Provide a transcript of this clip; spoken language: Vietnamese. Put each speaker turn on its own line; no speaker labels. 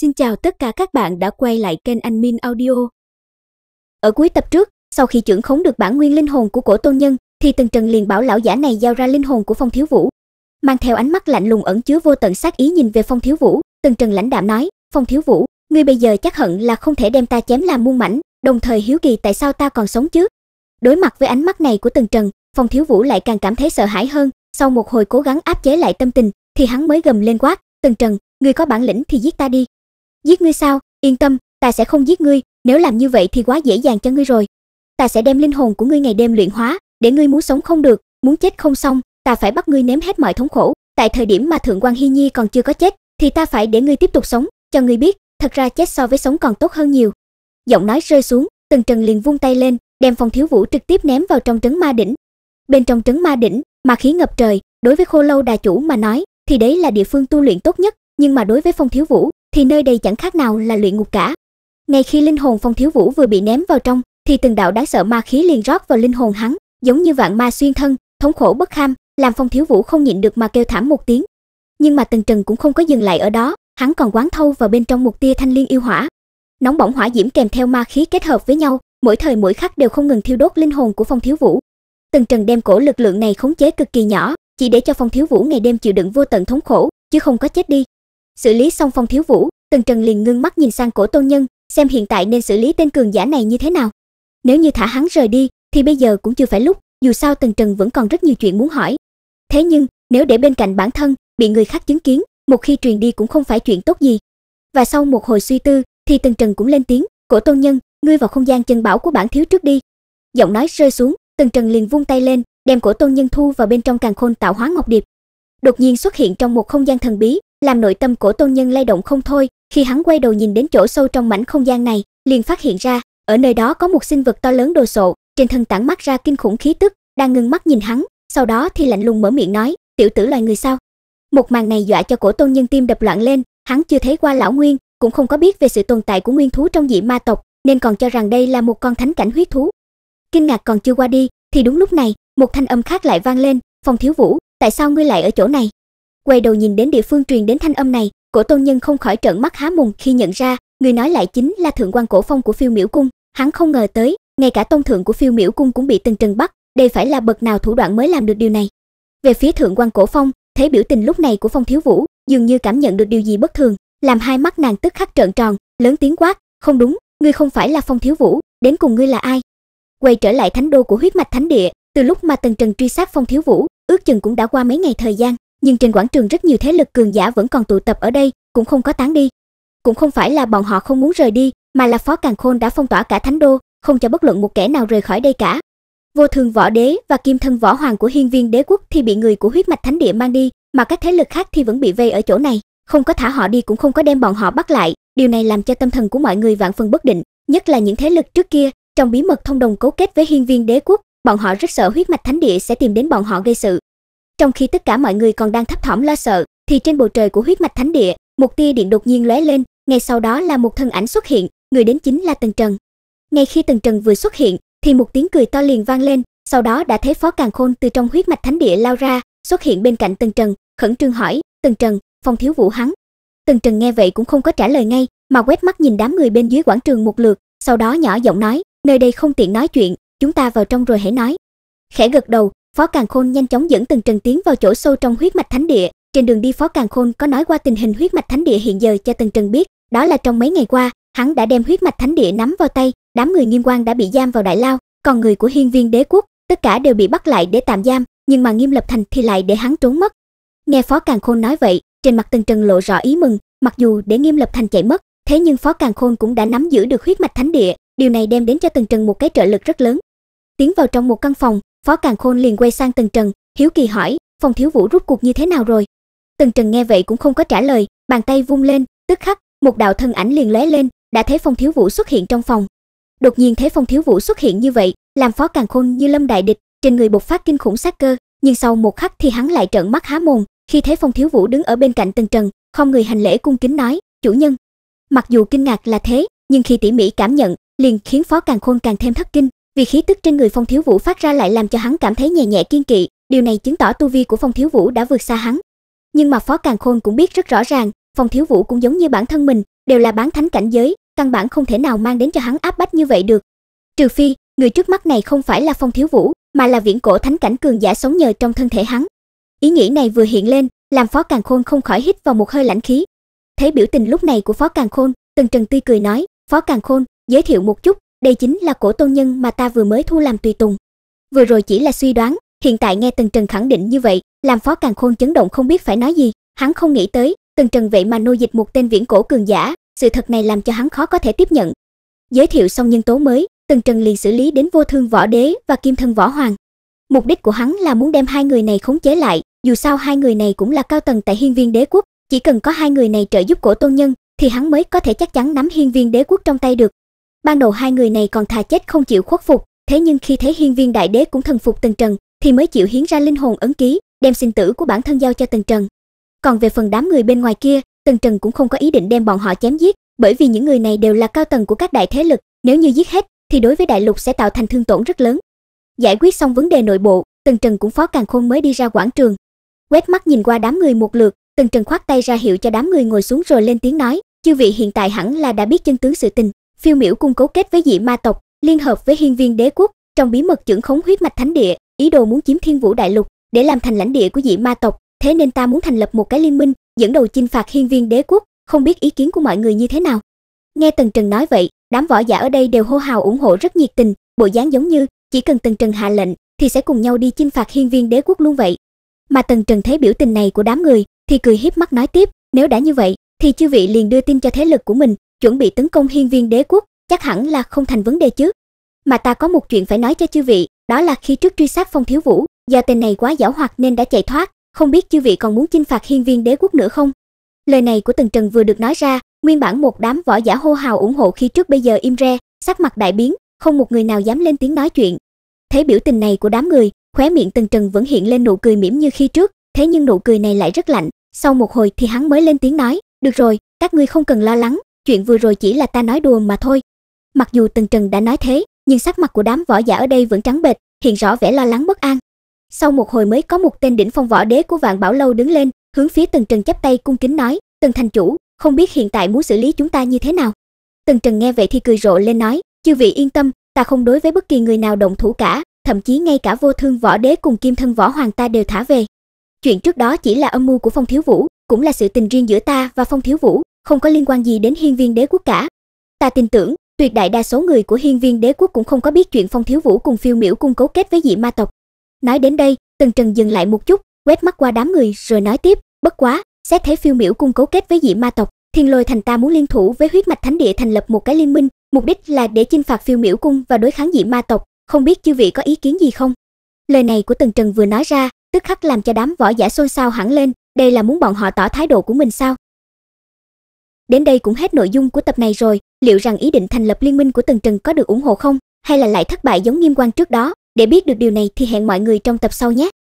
Xin chào tất cả các bạn đã quay lại kênh Anh Min Audio. Ở cuối tập trước, sau khi trưởng khống được bản nguyên linh hồn của cổ tôn nhân, thì Tần Trần liền bảo lão giả này giao ra linh hồn của Phong Thiếu Vũ. Mang theo ánh mắt lạnh lùng ẩn chứa vô tận sát ý nhìn về Phong Thiếu Vũ, Tần Trần lãnh đạm nói, "Phong Thiếu Vũ, ngươi bây giờ chắc hận là không thể đem ta chém làm muôn mảnh, đồng thời hiếu kỳ tại sao ta còn sống chứ?" Đối mặt với ánh mắt này của Tần Trần, Phong Thiếu Vũ lại càng cảm thấy sợ hãi hơn, sau một hồi cố gắng áp chế lại tâm tình, thì hắn mới gầm lên quát, "Tần Trần, ngươi có bản lĩnh thì giết ta đi, Giết ngươi sao? Yên tâm, ta sẽ không giết ngươi, nếu làm như vậy thì quá dễ dàng cho ngươi rồi. Ta sẽ đem linh hồn của ngươi ngày đêm luyện hóa, để ngươi muốn sống không được, muốn chết không xong, ta phải bắt ngươi nếm hết mọi thống khổ. Tại thời điểm mà Thượng quan hi Nhi còn chưa có chết, thì ta phải để ngươi tiếp tục sống, cho ngươi biết, thật ra chết so với sống còn tốt hơn nhiều. Giọng nói rơi xuống, Tần Trần liền vung tay lên, đem Phong Thiếu Vũ trực tiếp ném vào trong trứng ma đỉnh. Bên trong trứng ma đỉnh, ma khí ngập trời, đối với Khô Lâu đà chủ mà nói, thì đấy là địa phương tu luyện tốt nhất, nhưng mà đối với Phong Thiếu Vũ thì nơi đây chẳng khác nào là luyện ngục cả. Ngay khi linh hồn Phong Thiếu Vũ vừa bị ném vào trong, thì từng đạo đáng sợ ma khí liền rót vào linh hồn hắn, giống như vạn ma xuyên thân, thống khổ bất kham, làm Phong Thiếu Vũ không nhịn được mà kêu thảm một tiếng. Nhưng mà Tần Trần cũng không có dừng lại ở đó, hắn còn quán thâu vào bên trong một tia thanh liên yêu hỏa. Nóng bỏng hỏa diễm kèm theo ma khí kết hợp với nhau, mỗi thời mỗi khắc đều không ngừng thiêu đốt linh hồn của Phong Thiếu Vũ. Tần Trần đem cổ lực lượng này khống chế cực kỳ nhỏ, chỉ để cho Phong Thiếu Vũ ngày đêm chịu đựng vô tận thống khổ, chứ không có chết đi. Xử lý xong phong thiếu vũ, Tần Trần liền ngưng mắt nhìn sang cổ tôn nhân, xem hiện tại nên xử lý tên cường giả này như thế nào. Nếu như thả hắn rời đi, thì bây giờ cũng chưa phải lúc, dù sao Tần Trần vẫn còn rất nhiều chuyện muốn hỏi. Thế nhưng, nếu để bên cạnh bản thân, bị người khác chứng kiến, một khi truyền đi cũng không phải chuyện tốt gì. Và sau một hồi suy tư, thì Tần Trần cũng lên tiếng, cổ tôn nhân, ngươi vào không gian chân bảo của bản thiếu trước đi. Giọng nói rơi xuống, Tần Trần liền vung tay lên, đem cổ tôn nhân thu vào bên trong càng khôn tạo hóa ngọc điệp. Đột nhiên xuất hiện trong một không gian thần bí, làm nội tâm của tôn nhân lay động không thôi khi hắn quay đầu nhìn đến chỗ sâu trong mảnh không gian này liền phát hiện ra ở nơi đó có một sinh vật to lớn đồ sộ trên thân tản mắt ra kinh khủng khí tức đang ngưng mắt nhìn hắn sau đó thì lạnh lùng mở miệng nói tiểu tử loài người sao một màn này dọa cho cổ tôn nhân tim đập loạn lên hắn chưa thấy qua lão nguyên cũng không có biết về sự tồn tại của nguyên thú trong dị ma tộc nên còn cho rằng đây là một con thánh cảnh huyết thú kinh ngạc còn chưa qua đi thì đúng lúc này một thanh âm khác lại vang lên phong thiếu vũ tại sao ngươi lại ở chỗ này quay đầu nhìn đến địa phương truyền đến thanh âm này cổ tôn nhân không khỏi trợn mắt há mùng khi nhận ra người nói lại chính là thượng quan cổ phong của phiêu miễu cung hắn không ngờ tới ngay cả tôn thượng của phiêu miễu cung cũng bị từng trần bắt đây phải là bậc nào thủ đoạn mới làm được điều này về phía thượng quan cổ phong thấy biểu tình lúc này của phong thiếu vũ dường như cảm nhận được điều gì bất thường làm hai mắt nàng tức khắc trợn tròn lớn tiếng quát không đúng ngươi không phải là phong thiếu vũ đến cùng ngươi là ai quay trở lại thánh đô của huyết mạch thánh địa từ lúc mà tần trần truy sát phong thiếu vũ ước chừng cũng đã qua mấy ngày thời gian nhưng trên quảng trường rất nhiều thế lực cường giả vẫn còn tụ tập ở đây, cũng không có tán đi. Cũng không phải là bọn họ không muốn rời đi, mà là Phó Càn Khôn đã phong tỏa cả Thánh Đô, không cho bất luận một kẻ nào rời khỏi đây cả. Vô thường võ đế và kim thân võ hoàng của hiên viên đế quốc thì bị người của huyết mạch thánh địa mang đi, mà các thế lực khác thì vẫn bị vây ở chỗ này, không có thả họ đi cũng không có đem bọn họ bắt lại, điều này làm cho tâm thần của mọi người vạn phần bất định, nhất là những thế lực trước kia, trong bí mật thông đồng cấu kết với hiên viên đế quốc, bọn họ rất sợ huyết mạch thánh địa sẽ tìm đến bọn họ gây sự, trong khi tất cả mọi người còn đang thấp thỏm lo sợ, thì trên bầu trời của huyết mạch thánh địa, một tia điện đột nhiên lóe lên, ngay sau đó là một thân ảnh xuất hiện, người đến chính là Tần Trần. Ngay khi Tần Trần vừa xuất hiện, thì một tiếng cười to liền vang lên, sau đó đã thấy Phó Càn Khôn từ trong huyết mạch thánh địa lao ra, xuất hiện bên cạnh Tần Trần, khẩn trương hỏi, "Tần Trần, phong thiếu vũ hắn?" Tần Trần nghe vậy cũng không có trả lời ngay, mà quét mắt nhìn đám người bên dưới quảng trường một lượt, sau đó nhỏ giọng nói, "Nơi đây không tiện nói chuyện, chúng ta vào trong rồi hãy nói." Khẽ gật đầu, Phó Càng Khôn nhanh chóng dẫn Tần Trần tiến vào chỗ sâu trong huyết mạch thánh địa. Trên đường đi Phó Càng Khôn có nói qua tình hình huyết mạch thánh địa hiện giờ cho Tần Trần biết, đó là trong mấy ngày qua, hắn đã đem huyết mạch thánh địa nắm vào tay, đám người Nghiêm Quan đã bị giam vào đại lao, còn người của Hiên Viên Đế quốc, tất cả đều bị bắt lại để tạm giam, nhưng mà Nghiêm Lập Thành thì lại để hắn trốn mất. Nghe Phó Càng Khôn nói vậy, trên mặt Tần Trần lộ rõ ý mừng, mặc dù để Nghiêm Lập Thành chạy mất, thế nhưng Phó Càng Khôn cũng đã nắm giữ được huyết mạch thánh địa, điều này đem đến cho Tần Trần một cái trợ lực rất lớn. Tiến vào trong một căn phòng, Phó Càng Khôn liền quay sang Tần Trần, hiếu kỳ hỏi, Phong Thiếu Vũ rút cuộc như thế nào rồi? Tần Trần nghe vậy cũng không có trả lời, bàn tay vung lên, tức khắc, một đạo thân ảnh liền lóe lên, đã thấy Phong Thiếu Vũ xuất hiện trong phòng. Đột nhiên thấy Phong Thiếu Vũ xuất hiện như vậy, làm Phó Càng Khôn như lâm đại địch, trên người bộc phát kinh khủng sát cơ, nhưng sau một khắc thì hắn lại trợn mắt há mồm, khi thấy Phong Thiếu Vũ đứng ở bên cạnh Tần Trần, không người hành lễ cung kính nói, "Chủ nhân." Mặc dù kinh ngạc là thế, nhưng khi tỉ mỉ cảm nhận, liền khiến Phó Càng Khôn càng thêm thất kinh, vì khí tức trên người Phong Thiếu Vũ phát ra lại làm cho hắn cảm thấy nhẹ nhẹ kiên kỵ, điều này chứng tỏ tu vi của Phong Thiếu Vũ đã vượt xa hắn. Nhưng mà Phó càng Khôn cũng biết rất rõ ràng, Phong Thiếu Vũ cũng giống như bản thân mình, đều là bán thánh cảnh giới, căn bản không thể nào mang đến cho hắn áp bách như vậy được. Trừ phi, người trước mắt này không phải là Phong Thiếu Vũ, mà là viễn cổ thánh cảnh cường giả sống nhờ trong thân thể hắn. Ý nghĩ này vừa hiện lên, làm Phó càng Khôn không khỏi hít vào một hơi lãnh khí. Thấy biểu tình lúc này của Phó càng Khôn, Tần Trần tươi cười nói, "Phó càng Khôn, giới thiệu một chút, đây chính là cổ tôn nhân mà ta vừa mới thu làm tùy tùng. Vừa rồi chỉ là suy đoán, hiện tại nghe Tần Trần khẳng định như vậy, làm Phó Càng Khôn chấn động không biết phải nói gì, hắn không nghĩ tới, Tần Trần vậy mà nô dịch một tên viễn cổ cường giả, sự thật này làm cho hắn khó có thể tiếp nhận. Giới thiệu xong nhân tố mới, Tần Trần liền xử lý đến vô thương võ đế và kim thân võ hoàng. Mục đích của hắn là muốn đem hai người này khống chế lại, dù sao hai người này cũng là cao tầng tại hiên viên đế quốc, chỉ cần có hai người này trợ giúp cổ tôn nhân, thì hắn mới có thể chắc chắn nắm hiên viên đế quốc trong tay được, ban đầu hai người này còn thà chết không chịu khuất phục, thế nhưng khi thấy hiên viên đại đế cũng thần phục Tần Trần, thì mới chịu hiến ra linh hồn ấn ký, đem sinh tử của bản thân giao cho Tần Trần. Còn về phần đám người bên ngoài kia, Tần Trần cũng không có ý định đem bọn họ chém giết, bởi vì những người này đều là cao tầng của các đại thế lực, nếu như giết hết thì đối với đại lục sẽ tạo thành thương tổn rất lớn. Giải quyết xong vấn đề nội bộ, Tần Trần cũng phó càng khôn mới đi ra quảng trường. Quét mắt nhìn qua đám người một lượt, Tần Trần khoát tay ra hiệu cho đám người ngồi xuống rồi lên tiếng nói, chư vị hiện tại hẳn là đã biết chân tướng sự tình, phiêu miểu cung cấu kết với dị ma tộc liên hợp với hiên viên đế quốc trong bí mật trưởng khống huyết mạch thánh địa ý đồ muốn chiếm thiên vũ đại lục để làm thành lãnh địa của dị ma tộc thế nên ta muốn thành lập một cái liên minh dẫn đầu chinh phạt hiên viên đế quốc không biết ý kiến của mọi người như thế nào nghe tần trần nói vậy đám võ giả ở đây đều hô hào ủng hộ rất nhiệt tình bộ dáng giống như chỉ cần tần trần hạ lệnh thì sẽ cùng nhau đi chinh phạt hiên viên đế quốc luôn vậy mà tần trần thấy biểu tình này của đám người thì cười hiếp mắt nói tiếp nếu đã như vậy thì chư vị liền đưa tin cho thế lực của mình chuẩn bị tấn công hiên viên đế quốc, chắc hẳn là không thành vấn đề chứ. Mà ta có một chuyện phải nói cho chư vị, đó là khi trước truy sát Phong Thiếu Vũ, do tên này quá giảo hoạt nên đã chạy thoát, không biết chư vị còn muốn chinh phạt hiên viên đế quốc nữa không? Lời này của Tần Trần vừa được nói ra, nguyên bản một đám võ giả hô hào ủng hộ khi trước bây giờ im re, sắc mặt đại biến, không một người nào dám lên tiếng nói chuyện. Thấy biểu tình này của đám người, khóe miệng Tần Trần vẫn hiện lên nụ cười mỉm như khi trước, thế nhưng nụ cười này lại rất lạnh, sau một hồi thì hắn mới lên tiếng nói, "Được rồi, các ngươi không cần lo lắng, Chuyện vừa rồi chỉ là ta nói đùa mà thôi. Mặc dù Tần Trần đã nói thế, nhưng sắc mặt của đám võ giả ở đây vẫn trắng bệch, hiện rõ vẻ lo lắng bất an. Sau một hồi mới có một tên đỉnh phong võ đế của Vạn Bảo lâu đứng lên, hướng phía Tần Trần chắp tay cung kính nói, "Tần thành chủ, không biết hiện tại muốn xử lý chúng ta như thế nào?" Tần Trần nghe vậy thì cười rộ lên nói, "Chư vị yên tâm, ta không đối với bất kỳ người nào động thủ cả, thậm chí ngay cả vô thương võ đế cùng kim thân võ hoàng ta đều thả về. Chuyện trước đó chỉ là âm mưu của Phong Thiếu Vũ, cũng là sự tình riêng giữa ta và Phong Thiếu Vũ, không có liên quan gì đến hiên viên đế quốc cả. Ta tin tưởng, tuyệt đại đa số người của hiên viên đế quốc cũng không có biết chuyện phong thiếu vũ cùng phiêu miểu cung cấu kết với dị ma tộc. Nói đến đây, Tần Trần dừng lại một chút, quét mắt qua đám người rồi nói tiếp, bất quá, xét thấy phiêu miểu cung cấu kết với dị ma tộc, thiên lôi thành ta muốn liên thủ với huyết mạch thánh địa thành lập một cái liên minh, mục đích là để chinh phạt phiêu miểu cung và đối kháng dị ma tộc, không biết chư vị có ý kiến gì không? Lời này của Tần Trần vừa nói ra, tức khắc làm cho đám võ giả xôn xao hẳn lên, đây là muốn bọn họ tỏ thái độ của mình sao? Đến đây cũng hết nội dung của tập này rồi, liệu rằng ý định thành lập liên minh của Tần Trần có được ủng hộ không, hay là lại thất bại giống nghiêm quan trước đó? Để biết được điều này thì hẹn mọi người trong tập sau nhé.